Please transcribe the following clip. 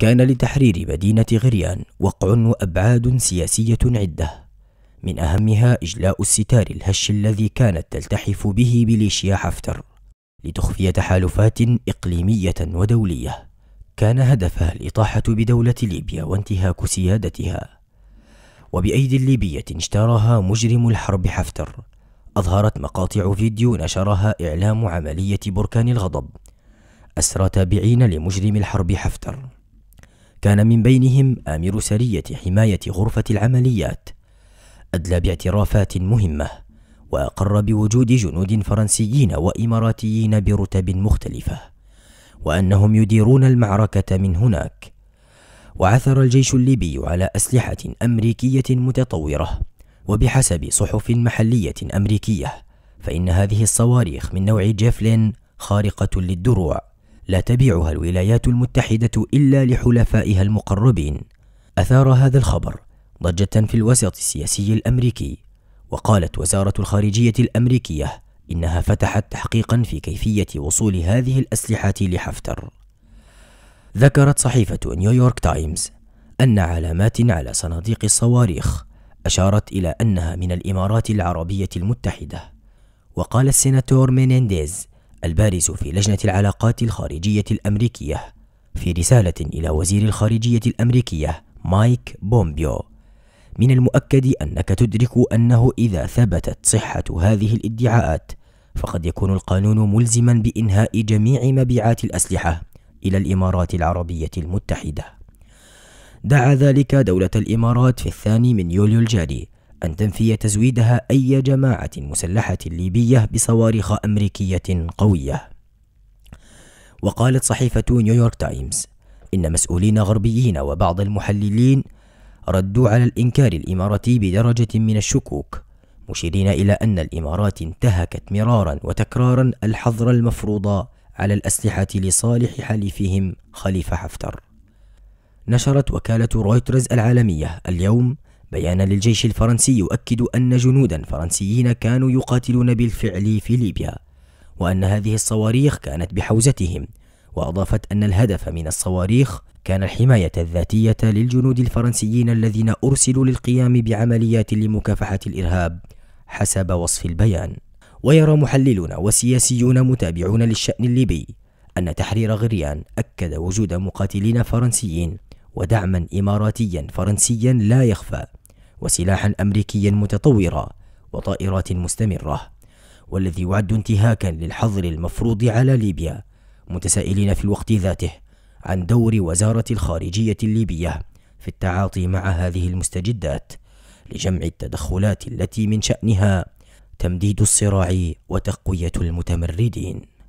كان لتحرير مدينة غريان وقع وأبعاد سياسية عدة من أهمها إجلاء الستار الهش الذي كانت تلتحف به ميليشيا حفتر لتخفي تحالفات إقليمية ودولية كان هدفها الإطاحة بدولة ليبيا وانتهاك سيادتها وبأيدي الليبية اشتراها مجرم الحرب حفتر أظهرت مقاطع فيديو نشرها إعلام عملية بركان الغضب أسرى تابعين لمجرم الحرب حفتر كان من بينهم آمر سرية حماية غرفة العمليات أدلى باعترافات مهمة وأقر بوجود جنود فرنسيين وإماراتيين برتب مختلفة وأنهم يديرون المعركة من هناك وعثر الجيش الليبي على أسلحة أمريكية متطورة وبحسب صحف محلية أمريكية فإن هذه الصواريخ من نوع جيفلين خارقة للدروع لا تبيعها الولايات المتحدة إلا لحلفائها المقربين أثار هذا الخبر ضجة في الوسط السياسي الأمريكي وقالت وزارة الخارجية الأمريكية إنها فتحت تحقيقا في كيفية وصول هذه الأسلحة لحفتر ذكرت صحيفة نيويورك تايمز أن علامات على صناديق الصواريخ أشارت إلى أنها من الإمارات العربية المتحدة وقال السيناتور مينينديز البارز في لجنة العلاقات الخارجية الأمريكية في رسالة إلى وزير الخارجية الأمريكية مايك بومبيو من المؤكد أنك تدرك أنه إذا ثبتت صحة هذه الادعاءات فقد يكون القانون ملزما بإنهاء جميع مبيعات الأسلحة إلى الإمارات العربية المتحدة دعا ذلك دولة الإمارات في الثاني من يوليو الجاري أن تنفي تزويدها أي جماعة مسلحة ليبية بصواريخ أمريكية قوية وقالت صحيفة نيويورك تايمز إن مسؤولين غربيين وبعض المحللين ردوا على الإنكار الإماراتي بدرجة من الشكوك مشيرين إلى أن الإمارات انتهكت مرارا وتكرارا الحظر المفروض على الأسلحة لصالح حليفهم خليفة حفتر نشرت وكالة رويترز العالمية اليوم بيانا للجيش الفرنسي يؤكد أن جنودا فرنسيين كانوا يقاتلون بالفعل في ليبيا وأن هذه الصواريخ كانت بحوزتهم وأضافت أن الهدف من الصواريخ كان الحماية الذاتية للجنود الفرنسيين الذين أرسلوا للقيام بعمليات لمكافحة الإرهاب حسب وصف البيان ويرى محللون وسياسيون متابعون للشأن الليبي أن تحرير غريان أكد وجود مقاتلين فرنسيين ودعما إماراتيا فرنسيا لا يخفى وسلاحا أمريكيا متطورا وطائرات مستمرة والذي يعد انتهاكا للحظر المفروض على ليبيا متسائلين في الوقت ذاته عن دور وزارة الخارجية الليبية في التعاطي مع هذه المستجدات لجمع التدخلات التي من شأنها تمديد الصراع وتقوية المتمردين